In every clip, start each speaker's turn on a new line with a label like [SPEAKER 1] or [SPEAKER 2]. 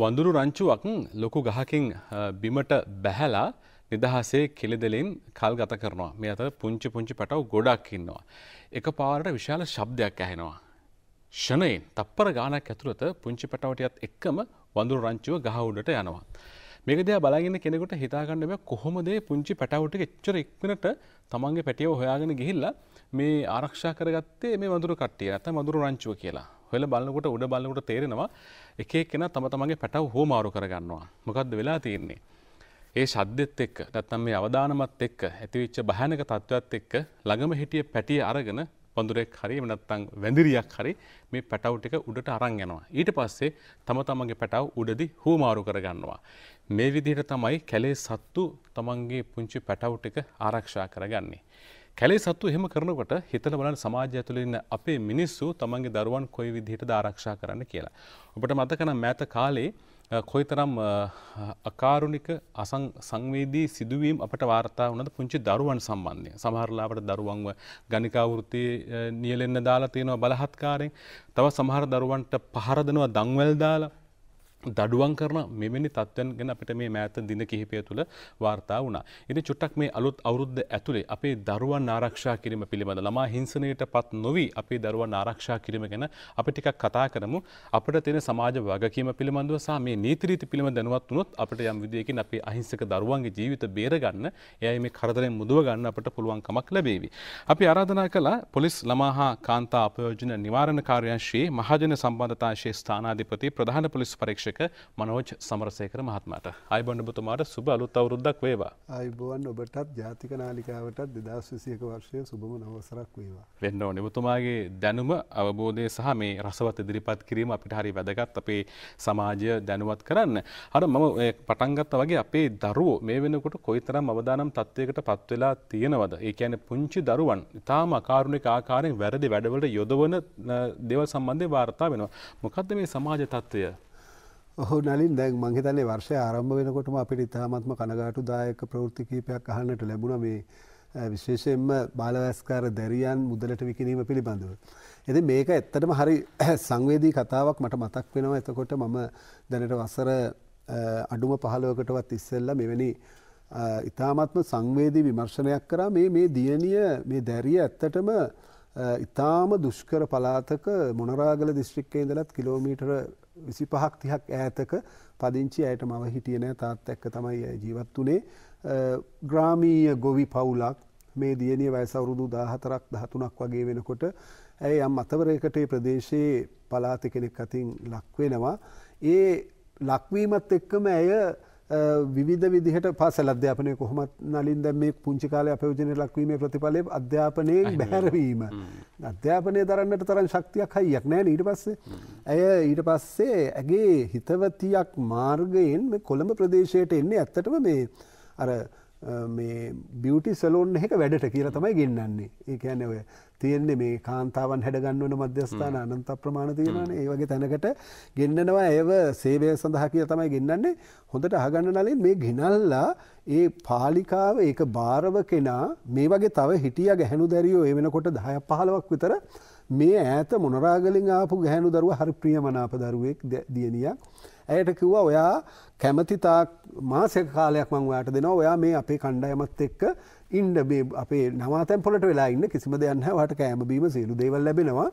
[SPEAKER 1] වඳුරු රංචුවක් ලොකු ගහකින් බිමට බැහැලා නිදහසේ කෙලෙදලෙන් කල් ගත කරනවා මේ අතර පුංචි පුංචි පැටව ගොඩක් ඉන්නවා. එක පාරට විශාල ශබ්දයක් ඇහෙනවා. ෂණයෙන් තප්පර ගානක් ඇතුළත පුංචි පැටවටයත් එක්කම වඳුරු රංචුව ගහ උඩට යනවා. මේක දෙයා බලගෙන කෙනෙකුට හිතාගන්න බෑ කොහොමද පුංචි පැටවුට එච්චර ඉක්මනට තමන්ගේ පැටියව හොයාගෙන ගිහිල්ලා මේ ආරක්ෂා කරගත්තේ මේ වඳුරු කට්ටිය නැත්නම් වඳුරු රංචුව කියලා. හොයලා බලනකොට උඩ බලනකොට තේරෙනවා එක එක්කෙනා තම තමන්ගේ පැටව හොමාරු කරගන්නවා. මොකද්ද වෙලා තියෙන්නේ? ඒ ශබ්දෙත් එක්ක නැත්නම් මේ අවදානමත් එක්ක ඇතිවෙච්ච භයානක තත්ත්වයක් එක්ක ළඟම හිටිය පැටිය අරගෙන වඳුරෙක් හරි එහෙම නැත්නම් වැඳිරියක් හරි මේ පැටව ටික උඩට අරන් යනවා. ඊට පස්සේ තම තමන්ගේ පැටව උඩදී හුවමාරු කරගන්නවා. මේ විදිහට තමයි කැලේ සත්තු තමන්ගේ පුංචි පැටව ටික ආරක්ෂා කරගන්නේ. කැලේ සත්තු එහෙම කරනකොට හිතල බලන්න සමාජය ඇතුළේ ඉන්න අපේ මිනිස්සු තමන්ගේ දරුවන් කොයි විදිහටද ආරක්ෂා කරන්න කියලා. ඔබට මතක නම් මෑත කාලේ කොයිතරම් අකාරුණික අසං සංවේදී සිදුවීම් අපට වාර්තා වනද පුංචි දරුවන් සම්බන්ධය සමහරලාට දරුවන්ව ගනිකාවෘතිය නියලෙන්න දාලා තියෙනවා බලහත්කාරෙන් තව සමහර දරුවන්ට පහරදනවා දංවල් දාලා දඩුවන් කරන මෙවැනි තත්ත්වයන් ගැන අපිට මේ මෑත දින කිහිපය තුළ වාර්තා වුණා. ඉතින් චුට්ටක් මේ අලුත් අවුරුද්ද ඇතුලේ අපේ දරුවන් ආරක්ෂා කිරීම පිළිබඳ ළමා හිංසනයටපත් නොවි අපේ දරුවන් ආරක්ෂා කිරීම ගැන අපි ටිකක් කතා කරමු. අපිට තියෙන සමාජ වගකීම පිළිබඳව සහ මේ නීති රීති පිළිබඳ දැනුවත් වුණොත් අපිට යම් විදියකින් අපේ අහිංසක දරුවන්ගේ ජීවිත බේර ගන්න, එයයි මේ කරදරෙන් මුදව ගන්න අපිට පුළුවන්කමක් ලැබේවි. අපි ආරාධනා කළා පොලිස් ළමා හා කාන්තා අපයෝජන නිවාරණ කාර්යාංශයේ මහජන සම්බන්ධතා ශිෂ්ඨානාධිපති ප්‍රධාන පොලිස් පරීක්ෂක විශ්ලේෂක මනෝජ් සමරසයකර මහත්මට අයිබන්න බතුමාට සුබ අලුත් අවරුද්දක් වේවා
[SPEAKER 2] අයිබෝන් ඔබටත් ජාතික නාලිකාවටත් දෙදස් විසියක වර්ෂය සුබම නවසරක් වේවා
[SPEAKER 1] වෙන්න නිවතුමාගේ දැනුම අවබෝධය සහ මේ රසවත් ඉදිරිපත් කිරීම අපිට හරි වැදගත් අපේ සමාජය දැනුවත් කරන්න හර මම පටන්ගත්ත වගේ අපේ දරුවෝ මේ වෙනකොට කොයිතරම් අවදානම් තත්ත්වයකට පත්වෙලා තියෙනවද ඒ ඇන පුංචි දරුවන් ඉතාම අකාරුණික ආකාරයෙන් වැරදි වැඩවලට යොදවන දෙවල් සම්බන්ධය වාර්තා වෙනවා මොකක්ද මේ සමාජ තත්ත්වය
[SPEAKER 2] ඔහුනලින් දැන් මංහිතන්නේ වර්ෂය ආරම්භ වෙනකොටම අපිට ඉතාමත්ම කනගාටු දායක ප්‍රෘතිකීපයක් අහන්නට ලැබුණ මේ විශේෂයෙන්ම බාලවැස්කාර දැරියන් මුදලට විකිනීම පිළිබඳව. එති මේක ඇත්තටම හරි සංවේදී කතාවක් මට මතක් වෙනවා එතකොට මම දැනට වසර අඩුම පහලුවකටවත් ඉස්සෙල්ල මෙවැනි ඉතාමත්ම සංවේදී විමර්ශනයක් කරා මේ මේ දියනිය මේ දැරිය ඇත්තටම ඉතාම දුෂ්කර පලාතක මොනරාගල දිස්ශ්‍රික්කේ ඉඳලත් කිලෝමීටර විසි පහක් තිහක් ඈතක පදිංචි ඇයට මව හිටියනෑ තාත් එක්ක තමයි ජීවත් වනේ ග්‍රාමීය ගොවි පවුලක් මේ දියනිය වැෑසවුරුදු දාහතරක් දහතුනක් වගේ වෙනකොට ඇයි යම් අතවරයකටේ ප්‍රදේශයේ පලාති කෙනෙක් අතින් ලක්වෙනවා. ඒ ලක්වීමත් එක්කම ඇය විධ විදිහට පසල් අධ්‍යාපනය කොහොමත් නලින් දැ මේ පුංචිකාල අපයෝජන ලක්වීම ප්‍රතිඵල අධ්‍යාපනයෙන් බැහැරවීම. අධ්‍යාපනය දරන්නට තරන් ශක්තියක් හයියක් නෑ ඊට පස්සේ. ඇය ඊට පස්සේ ඇගේ හිතවතියක් මාර්ගයෙන් කොළඹ ප්‍රදේශයට එන්නේ ඇත්තටම මේ අර මේ බියටි සලෝන් එක වැඩට කියල තමයි ගෙන්න්නන්නේ ඒකැන ඔය තියෙන්නේ මේ කාන්තාවන් හැඩගන්නවන මධ්‍යස්ථාන අනන්ත ප්‍රමාණ තියෙනන ඒ වගේ තැනකට ගෙන්න්නනවා ඒව සේවය සඳහා කිය තමයි ගෙන්න්නන්නේ හොඳට අහගන්න නලින් මේ ගෙනල්ලා ඒ පාලිකාව ඒක භාරව කෙනා මේ වගේ තව හිටිය ගැහැනු දැරියෝ ඒ වෙනකොට දහය පහලවක් විතර මේ ඇත මොනරාගලින් ආපු ගැහැනු දරුව හරි ප්‍රිය මනාප දරුවෙක් දියනියක්. ඇයට කිව්වා ඔයා කැමතිතා මාසක කාලයක් මං ඔයාට දෙනවා ඔයා මේ අපේ කණ්ඩයමත් එක්ක ඉන්ඩ අපේ නවාතැන් පොලට වෙලා ඉන්න කිසිම දෙයන්න වට කෑමබීම සියලු දේවල් ලැබෙනවා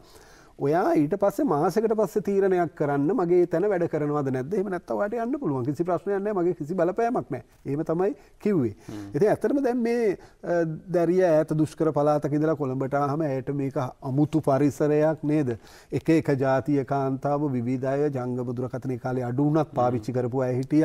[SPEAKER 2] ඔයා ඊට පස්සේ මාසකට පස්සේ තීරණයක් කරන්න මගේ තැන වැඩ කරනවද නැද එම නැත්තවට යන්න පුළුවන් කිසි ප්‍රශ්නයන්න මගේ කිසි බලපෑමක් නෑ ඒම තමයි කිව්වේ. එති ඇතරම දැන් මේ දැරිය ඇත දුෂ්කර පලාතකිදලා කොළඹටහම ඇයට මේක අමුතු පරිසරයක් නේද. එක එක ජාතිය කාන්තාව විධය ජංග දුරකතන කාලේ අඩුනත් පාවිච්චි කරපු ඇහිටිය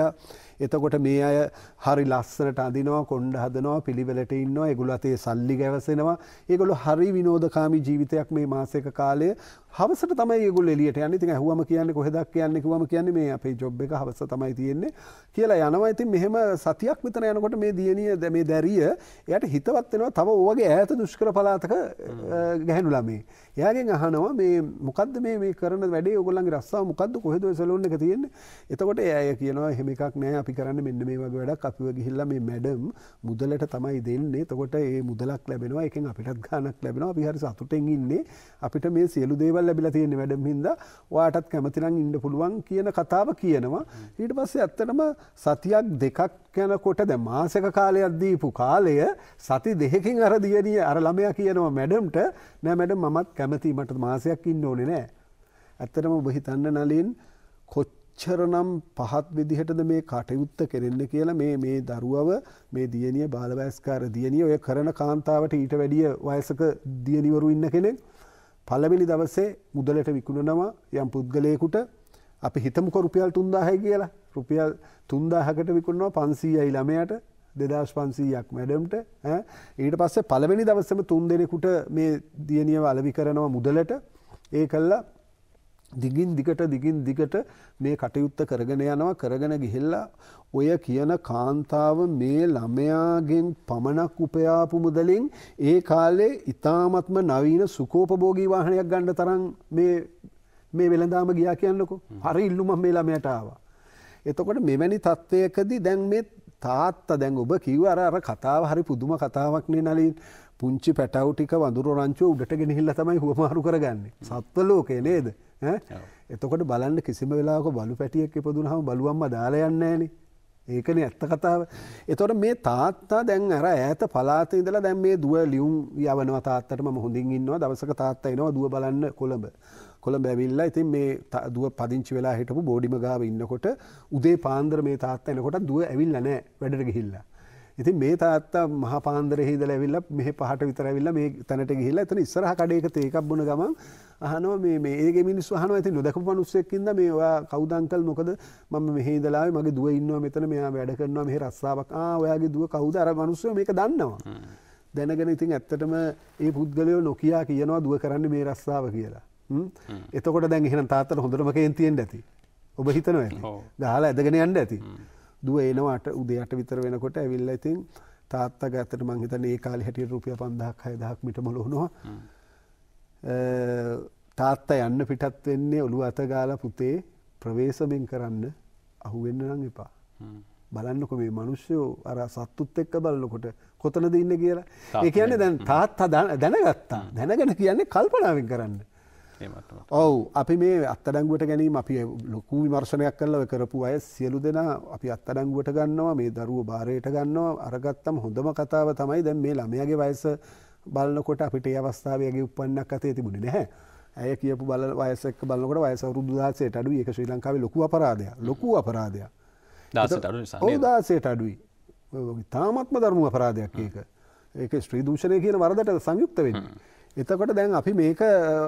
[SPEAKER 2] එතකොට මේ අය හරි ලස්සනට අදිනවා කොන්්ඩ හදනවා පිළිවෙලට ඉන්න එගුලතේ සල්ලි ගැවසෙනවා ඒගොලු හරි විනෝධකාමි ජීවිතයක් මේ මාසක කාලය හවසට තමයි ගුල එලියට යන්න ති හුවම කියන්න කොහෙදක් කියන්න හුවම කියන්න මේ අපේ ජොබ් එක හවස තමයි තියෙන්නේ කියලා යනවා ඉතින් මෙහෙම සතියක් විතර යනකොට මේ දියනිය දැමේ දැරිය එයට හිතවත්වෙනවා තව ඕගේ ඇත දුෂ්කර පලාතක ගැහැනු ළමේ යාගෙන් අහනවා මේ මොකද මේ කරන වැඩේ ඔගොලන් රස්සාාව මොකද කොහෙද සලෝන්න එක තියෙන්නේ එතකොට ඇය කියනවා හෙමිකක් නෑ අපි කරන්න මෙන්න මේ වගේ වැඩක් අපිව ගිහිල්ල මේ මැඩම් මුදලට තමයි දෙන්නේ තකොට ඒ මුදලක් ලැබෙනවා එකෙන් අපිටත් ගානක් ලැබෙනවා පිහරි සතුටෙන් ඉන්නේ අපිට මේ සියලු දේවල් ලැබිල තියෙන්නේ වැඩම් හින්ද වාටත් කැමතිනම් ඉන්න පුළුවන් කියන කතාව කියනවා ඊට පස්සේ ඇත්තටම සතියක් දෙකක් යනකොට ද මාසක කාලයක් දීපු කාලය සති දෙහකින් අර දියනිය අර ළමයා කියනවා මැඩම්ට නෑ මැඩම් මමත් කැමති මට මාසයක් ඉන්න ඕනේ නෑ ඇත්තටම ඔබ හිතන්න නලින් කොච්ච කොච්චරනම් පහත් විදිහටද මේ කටයුත්ත කෙරෙන්න කියලා මේ මේ දරුවව මේ දියනිය බාලවයස්කාර දියනිය ඔය කරන කාන්තාවට ඊට වැඩිය වයසක දියනිවරු ඉන්න කෙනෙක් පලවෙනි දවසේ මුදලට විකුණනවා යම් පුද්ගලයකුට අපි හිතම කොරුපියල් තුන්දාහයි කියලා රුපියල් තුන්දාහකට විකුණනවා පන්සීයයි ළමයට දෙදස් පන්සීයක් මැඩම්ට ඊට පස්සේ පළවෙනි දවස්සම තුන් දෙනෙකුට මේ දියනිය වලවි කරනවා මුදලට ඒ කල්ලා දිගින් දිගට දිගින් දිගට මේ කටයුත්ත කරගෙන යනවා කරගෙන ගිහිල්ලා ඔය කියන කාන්තාව මේ ළමයාගෙන් පමණක් උපයාපු මුදලින් ඒ කාලේ ඉතාමත්ම නවීන සුකෝපභෝගී වාහනයක් ගණ්ඩ තරන් මේ වෙළඳාම ගියා කියන්නකො හරි ඉල්ලුම මේ ළමයටාව. එතකොට මෙවැනි තත්ත්වයකදී දැන් මේ තාත්ත දැන් ඔබ කිව අර අර කතාව හරි පුදුම කතාවක්නේ නලින් පුංචි පැටවටික වඳුර රංචෝ උඩට ගෙනහිල්ල තමයි හුවමාරු කරගන්න සත්ව ලෝකේ නේද එතකොට බලන්න කිසිම වෙලාක බලු පැටියක් එපදුන හම බලුවම්ම දාලයන්නේන ඒකන ඇත්ත කතාව. එතොට මේ තාත්තා දැන් අර ඇත පලාත ඉදලා දැන් මේ දුව ලියුම් යවනව තාත්තටම හොඳින් ඉන්නවා දවසක තාත්තයිනවා දුව බලන්න කොළඹ. කොළ බැවිල්ලා ඉතින් මේ දුව පදිංචි වෙලා හිටපු බෝඩිම ගාව ඉන්නකොට උදේ පාන්දර මේ තාත්ත එනකොට දුව ඇවිල්ලනෑ වැඩට ගිහිල්ලා. ඉතින් මේ තාත්තා මහ පාන්දරෙ හිද ඇවිල්ල මෙහ පහට විතරැවිල්ල මේ තැනට ගහිල්ල එතන ඉස්සරහ කඩයක තේකක් බුණ ගම අහනව මේඒගේ මිනිස් හන ඇති නොදක පනුස්සෙක්කින්ද මේවා කෞදංකල් මොකද මම මෙහේදලා මගේ දුව ඉන්නවා මෙතන මෙයා වැඩ කරනවා මේ රස්සාාවක් ඔයාගේ දුව කවුද අර මනුස්සය මේක දන්නවා. දැනගෙන ඉතින් ඇත්තටම ඒ පුද්ගලයෝ නොකයා කියනවා දුව කරන්න මේ රස්සාාව කියලා. එතකොට දැන් එහෙන තාත්තර හොඳරම කේන්තියෙන් ඇති. ඔබ හිතනවා ගහලා ඇදගෙන යන්න ඇති. දුව එනවාට උදයට විතර වෙනකොට ඇවිල්ල ඉතින් තාත්තා ගතට මංහිත ඒ කාල හැටිය රුපිය පන්දහක් හයදහක් මිට මොලොනවා තාත්තා යන්න පිටත් වෙන්නේ ඔළු අතගාල පුතේ ප්‍රවේශමෙන් කරන්න අහුවෙන්න නං එපා බලන්නකො මේ මනුෂ්‍යයෝ අර සත්තුත් එක්ක බලන්නකොට කොතන දෙන්න කියලා ඒ කියන්නේ දැන් තාත් දැනගත්තා දැනගෙන කියන්නේ කල්පනාවෙන් කරන්න ඔවු අපි මේ අත්තඩංගුවට ගැනීම අපි ලොකු විමර්ශනයක් කල්ලව කරපු අය සියලු දෙෙන අපි අත්තඩංගුවට ගන්නවා මේ දරුව භාරයට ගන්නවා අරගත්තම් හොඳම කතාව තමයි දැන් මේ ළමයගේ වයස බලන්නකොට අපිට අවස්ථාවයගේ උපන්නක් අතේ තිබුණි නැහැ. ඇය කියපු බල වයසක් බලකට වයසවරුදුදාසේට අඩු එක ශ්‍රී ලංකාවේ ලොකු අපරාධය ලොකු අපරාධයක්. ඕදාසයට අඩුයි තාමත්ම ධර්ම අපරාධයක් ඒක ඒක ශ්‍රී දූෂණය කියන වරදට සංයුක්ත වෙන්නේ. එතකොට දැන් අපි මේක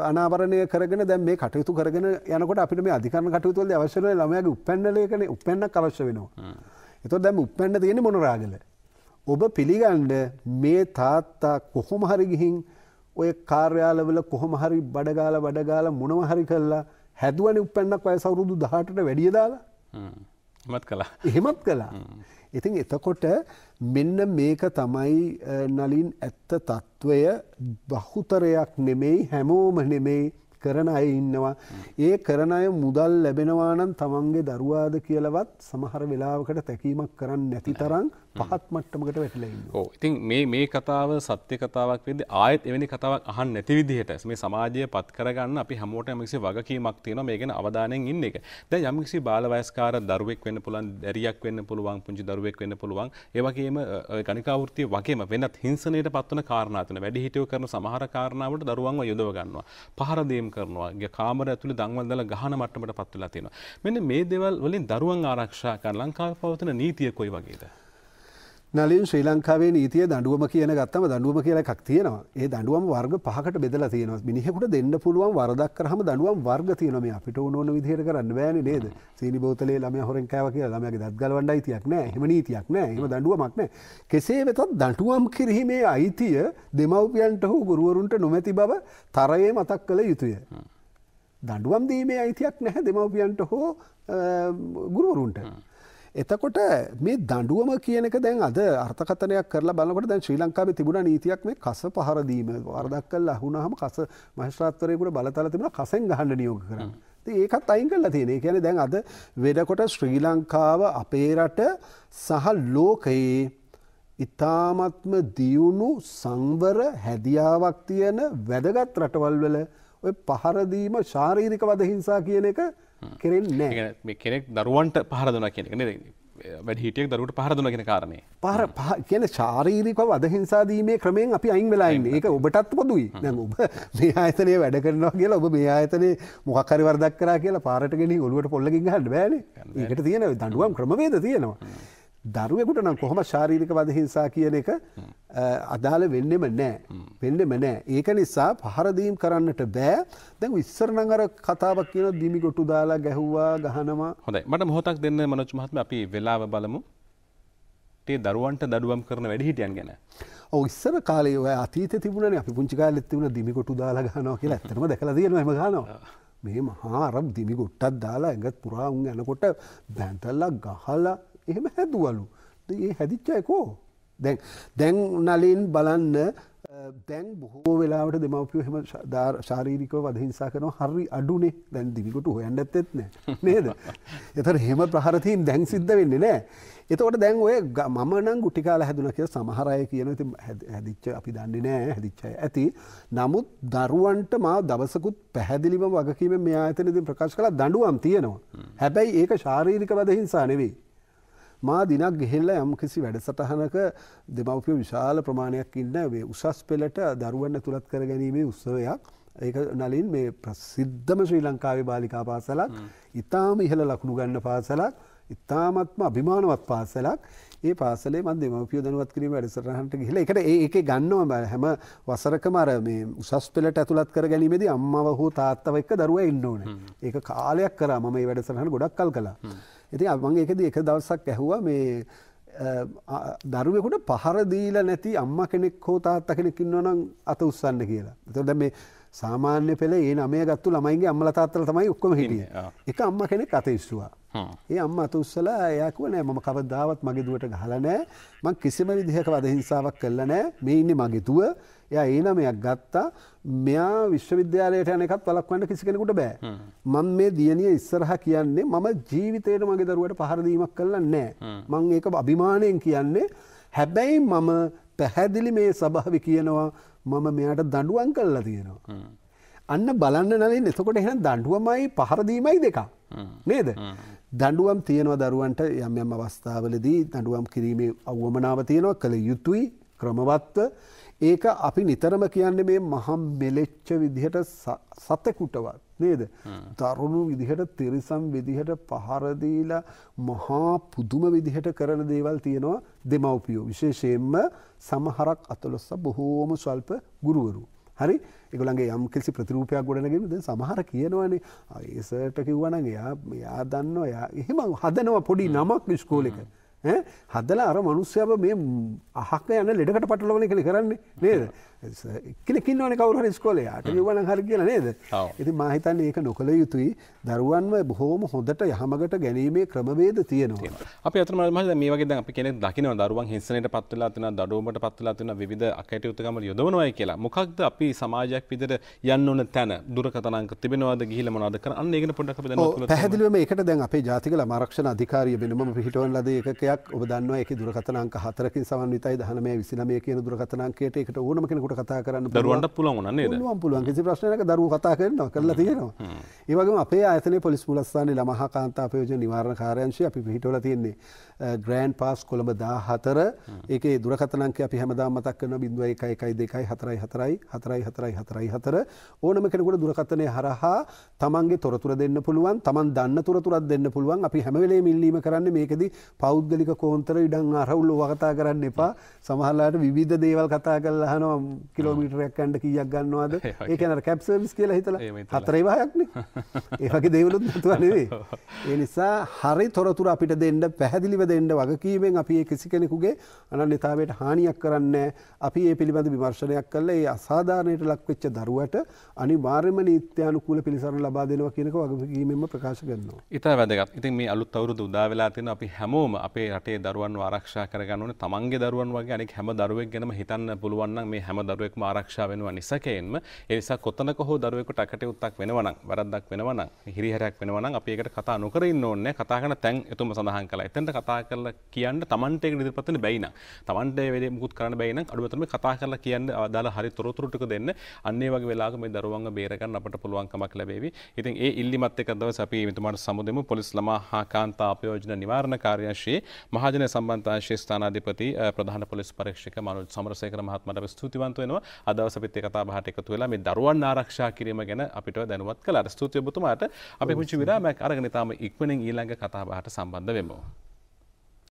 [SPEAKER 2] අනාවරණය කරගෙන දැන් මේ කටයුතු කරගෙන යනකොට අපිට මේ අධිකරන කටයුතුවල අවශ්‍යල ළමයගේ උපැන්නලයකන උපැන්නක් අවශ්‍ය වෙනවා. එතො දැම් උපැන්න තියෙන මොනරාගල. ඔබ පිළිගන්ඩ මේ තාත්තා කොහොම හරිගිහින් ඔය කාර්යාලවල කොහොමහරි බඩගාල වඩගාල මොනවහරි කල්ලා හැදුවනි උපැන්නක් අය සවරුදු දහටට වැඩිය දාලා මත් කලා එහෙමත් කලා ඉතින් එතකොට මෙන්න මේක තමයි නලින් ඇත්ත තත්ත්වය බහුතරයක් නෙමෙයි හැමෝම නෙමෙයි කරන අය ඉන්නවා. ඒ කරන අය මුදල් ලැබෙනවානම් තමන්ගේ දරුවාද කියලවත් සමහර වෙලාවකට තැකීමක් කරන්න නැති තරම් පහත් මට්ටමකට වැටලයි
[SPEAKER 1] ඕ ඉතින් මේ මේ කතාව සත්‍ය කතාවක් වෙද ආයත් එවැනි කතාවක් අහන් නැති විදිහට මේ සමාජය පත් කරගන්න අපි හැමෝට මිසි වගකීමක් තියෙන මේ ගැන අවධානයෙන් ඉන්න එක දැ යමිසි බාලවයස්කාර දරුවෙක් වෙන්න පුළන් දැරියක් වෙන්න පුළුවන් පුංචි දරුවෙක් වෙන්න පුළුවන් ඒවගේම ගනිකාවෘතිය වගේම වෙනත් හිංසනයට පත්වන කාරණාතන වැඩිහිටව කරන සමහර කාරණාවට දරුවන්ව යොදව ගන්නවා පහරදීම් කරනවාගේ කාමර ඇතුළි දංවල්දල ගහන මට්ටමට පත්වලා තියෙනවා මෙන්න මේ දෙවල් වලින් දරුවන් ආරක්ෂා කර ලංකාව පවතන නීතිය කොයි වගේද
[SPEAKER 2] නලින් ශ්‍රී ලංකාවේ නීතිය දඩුවම කියන ගත්තම දඩුවම කියල එකක් තියෙනවා ඒ දඩුවම් වර්ග පහට බෙදල තියෙන මිනිහෙකුට දෙන්න පුළුවන් වරදක් කරහම දඩුවම් වර්ග තියනම අපිට ඕන විදිහර කරන්න බෑන නේද සීනි බෝතලේ ළම හොරෙන් කෑව කිය ළමගේ දත්ගල වඩයි තියක් නෑ එම නීතියක් නෑ එම දඩුවමක් නෑ කෙසේ වෙතත් දඩුවම් කිරීමේ අයිතිය දෙමවපියන්ට හෝ ගුරුවරුන්ට නොමැති බව තරයේ මතක් කළ යුතුය. දඩුවම් දීමේ අයිතියක් නැහැ දෙමවපියන්ට හෝ ගුරුවරුන්ට. එතකොට මේ දඩුවම කියනක දැන් අද අර්ථකතනයක් කරලා බලකට දැන් ශ්‍රී ලංකාව තිබුණ නීතියක් මේ කස පහරදීම වර්දක් කල් අහුණහම කස මහස්ත්‍රයකුට බලතල තිබුණ කසෙන් ගහන්න නියෝග කරන්න. ඒකත් අයින් කල්ලා තියෙන කියන දැන් අද වෙඩකොට ශ්‍රී ලංකාව අපේ රට සහ ලෝකයේ ඉතාමත්ම දියුණු සංවර හැදියාවක් තියෙන වැදගත් රටවල්වල ඔය පහරදීම ශාරීරික වදහිංසා කියන එක කෙරෙන්නේ
[SPEAKER 1] කෙනෙක් දරුවන්ට පහරදුන කියෙනෙ වැඩ හිටියක් දරුට පහරදුන කෙන
[SPEAKER 2] කාරණය පහර පහ කියන ශාරීරිකව අදහිංසාදීමේ ක්‍රමයෙන් අපි අයින් වෙලායින්න ඒක ඔබටත් පොදුයි නැම ඔබ මේ අතනය වැඩ කරනවා කියලා ඔබ මේ අතනේ මොහකරිවර්දක් කර කියලා පාරටගෙන ඔලුවට පොල්ලගින් හට බෑල ඒකට තියෙන දඩුවම් ක්‍රමවේද තියෙනවා. දරුවෙකුට නම් කොහොම ශාරීරික වද හිංසා කියන එක අදාළ වෙන්නෙම නෑ වෙන්නෙම නෑ ඒක නිසා පහරදීම් කරන්නට බෑ දැන් විස්සරනඟර කතාවක් කියන දිමිගොටු දාලා ගැහුවා ගහනවා
[SPEAKER 1] හොඳයි මට මොහොතක් දෙන්න මනොච් මහත්ම අපි වෙලාව බලමු තේ දරුවන්ට දඩුවම් කරන වැඩිහිටියන් ගැන
[SPEAKER 2] ඉස්සර කාලය ඔය අතීත තිබුණන අපි පුංචිකාලෙත් තිබුණ දිමිකොටු දාලා ගහනවා කියලා ඇත්තම දැකලා තියෙනවා එම ගහනවා මේ මහාරම් දිමිගොට්ටත් දාලා ඇඟත් පුරා උන් යනකොට බැන්තල්ලා ගහලා එහෙම හැදුවලු ඒ හැදිච්ච එකෝ දැන් දැන් නලින් බලන්න දැන් බොහෝ වෙලාට දෙමවපිය හෙම ශාරීරිකව වදහිංසා කරන හරි අඩුනේ දැන් දිවිකුට හොයන්ඩ ඇත්තෙත්න නේද එතර හෙම ප්‍රහරතීන් දැන් සිද්ධ වෙන්නේ නෑ එතවට දැන් ඔය මනං ගුටිකාල හැදුන කිය සමහරය කියන ති හැදිච්ච අපි දන්නේ නෑ හැදිච්චය ඇති නමුත් දරුවන්ට මා දවසකුත් පැහැදිලිම වගකීම මෙයා ඇතනති ප්‍රකාශ කළ දඩුවම් තියෙනවා හැබැයි ඒක ශාරීරික වදහිංසා නෙවෙේ මා දිනක් ගෙහෙල්ල යම් කිසි වැඩසටහනක දෙමවපිය විශාල ප්‍රමාණයක් ඉන්න උසස් පෙළට දරුවන්න තුළත් කර ගැනීමේ උත්සවයක් ඒ නලින් මේ ප්‍රසිද්ධම ශ්‍රී ලංකාවේ බාලිකා පාසලක් ඉතාම ඉහළ ලකුණු ගන්න පාසලක් ඉතාමත්ම අභිමානවත් පාසලක් ඒ පාසලේ මන් දෙමපිය දනුවත් කිරීම වැඩසරහන්ට හිල එකට ඒක ගන්නව බ හැම වසරකම අර මේ උසස් පෙලට ඇතුළත් කර ගැනීමේද අම්මව හෝ තාත්තව එක්ක දරුව ඉන්නඕන ඒක කාලයක් කරා මම වැඩසරහන් ගොඩක් කල් කලා. ඉතින් අමන් එකද එක දවසක් ඇහුවා මේ දරුවෙකුට පහරදීල නැති අම්ම කෙනෙක් හෝ තාත්ත කෙනෙක් ඉන්නවනම් අත උත්සන්න කියලා. එතොට මේ සාමාන්‍ය පෙළ ඒ නමේ ගත්තු ළමයිගේ අම්මල තාත්තල තමයි ඔක්කම හිටිය එක අම්ම කෙනෙක් අත ඉස්සවා. ඒ අම්ම අත උත්සල යකුව නෑ මම කවදාවත් මගේ දුවට ගහලනෑ මං කිසිම විදිහක වදහිංසාවක් කරලනෑ මේ ඉන්න මගෙතුව එය ඒ නමයක් ගත්තා මෙයා විශ්වවිද්‍යාලයට යනකත් වලක්වන්න කිසි කෙනෙකුට බෑ මං මේ දියනිය ඉස්සරහ කියන්නේ මම ජීවිතයට මගේ දරුවට පහරදීමක් කරලා නෑ මං ඒක අභිමානයෙන් කියන්නේ හැබැයි මම පැහැදිලි මේ සභාවි කියනවා මම මෙයාට දඩුවන් කල්ලා තියෙනවා. අන්න බලන්න නලින් එතකොට එහෙන දඩුවමයි පහරදීමයි දෙක නේද. දඩුවම් තියෙනවා දරුවන්ට යම් යම් අවස්ථාවලදී දඩුවම් කිරීමේ අවුවමනාව තියෙනවා කළ යුතුයි ක්‍රමවත්ව ඒක අපි නිතරම කියන්න මේ මහම් මෙලෙච්ච විදිහට සතකුටවත් නේද. දරුණු විදිහට තිරිසම් විදිහට පහරදීලා මහා පුදුම විදිහට කරන දේවල් තියෙනවා දෙමවපියෝ. විශේෂයෙන්ම සමහරක් අතලොස්ස බොහෝම ස්වල්ප ගුරුවරු. හරි එකළන්ගේ යම් කිසි ප්‍රතිරූපයක් ගොඩනගෙනද සමහර කියනවනේ ඒසට කිව්වනගේ යා දන්න එයා එහෙම හදනවා පොඩි නමක් විස්කෝලක. හදල අර මනුස්්‍යයාව මේ අහක් යන ලෙඩකට පටලවන කළ කරන්නේ නේද කෙනෙකින් වන කවර ස්කොලේ අට වන හර කියල නේද ඇති මහිතන් ඒක නොකළ යුතුයි දරුවන්ව බොහෝම හොඳට යහමගට ගැනීමේ ක්‍රමවේද තියනවා
[SPEAKER 1] අප අතම මේ වගේ අපි කෙනෙ දකින දරුවන් හිසනට පත්වලා තින දඩුවමට පත්වලා තින විධ අකටයුතුකම යොදවනවය කියලා මොකක්ද අපි සමාජයක් විදර යන්න ඕන තැන දුරකතනක තිබෙනවාද ගිහිල මොනාද කරන්න ඒගෙන පොඩක් පැහදිලීම
[SPEAKER 2] එකට දැන් අපේ ජාතික මරක්ෂණ අධිකාරය බෙනම පිහිටවන් ලද එකක දුරකථනංකයක් ඔබ දන්න එක දුරකථනක හතරකින් සමන්විතයි දහනම විසිනමය කියන දුරකථනන්කයට එකට ඕනම කෙනකොට කතා කරන්න දරුවන්ට පුළුවන් නුවන් පුළුවන් කිසි ප්‍රශ්නක දරු කතා කරන්න කරලා තියෙනවා. ඒවගේ අපේ අතන පොලිස් පුලස්ථාන ළමහා කාන්තාපයෝජ නිවාරණ කාරයංශය අපි පිහිටල තියෙන්නේ ග්‍රෑන්් පාස් කොළඹ දා හතර ඒක දුරකතනක අපි හැමදා මතක් කරන බිදුව එකයි එකයි දෙකයි හතරයි හතරයි හතරයි හතරයි හතරයි හතර ඕනම කෙනකොට දුරකතනය හරහා තමන්ගේ තොරතුර දෙන්න පුළුවන් තමන් දන්න තොරතුරත් දෙන්න පුළුවන් අපි හැමවෙලේ මිල්ලීම කරන්න මේකද පෞද්ගල පෞද්ගලික කෝන්තර ඉඩන් අරවුල්ල වගතා කරන්න එපා සමහල්ලාට විධ දේවල් කතා කල් හනම් කිලෝමිටරයක් ඇන්ඩ කියක් ගන්නවාද ඒකන කැප්සර්ස් කියලා හිතල හතරයිවායක්න ඒහගේ දේවලුත් නතුවනවේ. ඒ නිසා හරි තොරතුර අපිට දෙන්න පැහැදිලිව දෙන්න වගකීමෙන් අපි කිසි කෙනෙකුගේ අනන්‍යතාවයට හානියක් කරන්න අපි ඒ පිළිබඳ විමර්ශනයක් කල්ල ඒ අසාධානයට ලක්වෙච්ච දරුවට අනි මාර්ම නීත්‍යයනුකූල පිසරන ලබා දෙනවා කියනක වගකීමෙන්ම ප්‍රකාශ කරන්නවා.
[SPEAKER 1] ඉතා වැදගත් ඉතින් මේ අලුත් අවුරුදු උදාවෙලා තියෙන අපි හැමෝම අපේ අපේ රටේ දරුවන් ආරක්ෂා කරගන්න ඕනේ තමන්ගේ දරුවන් වගේ අනෙක් හැම දරුවෙක් ගැනම හිතන්න පුළුවන් නම් මේ හැම දරුවෙක්ම ආරක්ෂා වෙනවා නිසකයෙන්ම ඒ නිසා කොතනක හෝ දරුවෙකුට අකටයුත්තක් වෙනවා නම් වරද්දක් වෙනවා නම් හිරිහැරයක් වෙනවා නම් අපි ඒකට කතා නොකර ඉන්න ඕනේ කතා කරන තැන් එතුම සඳහන් කළා එතෙන්ට කතා කරලා කියන්න තමන්ට ඒක ඉදිරිපත් වෙන්න බැයි නම් තමන්ට ඒ වෙලේ මුකුත් කරන්න බැයි නම් අඩුවතරම කතා කරලා කියන්න අදාළ හරි තොරතුරු ටික දෙන්න අන්න ඒ වගේ වෙලාවක මේ දරුවන්ව බේර ගන්න අපට පුළුවන්කමක් ලැබේවි ඉතින් ඒ ඉල්ලීමත් එක්ක දවස් අපි මෙතුමාට සමුදෙමු පොලිස් ළමා හා කාන්තා අපයෝජන නිවාරණ කාර්යශී මහජන සම්බන්ධංශයේ ස්ථානාධිපති ප්‍රධාන පොලිස් පරීක්ෂක මනෝජ් සමරසේකර මහත්මයාට ස්තුතිවන්ත වෙනවා. අද දවසේ පිටේ කතා බහට එකතු වෙලා මේ දරුවන් ආරක්ෂා කිරීම ගැන අපිට දැනුවත් කළා. ස්තුතිය ඔබතුමාට. අපි මුචි විරාමයක් අරගෙන ඊටම ඉක්මනින් ඊළඟ කතා බහට සම්බන්ධ වෙමු.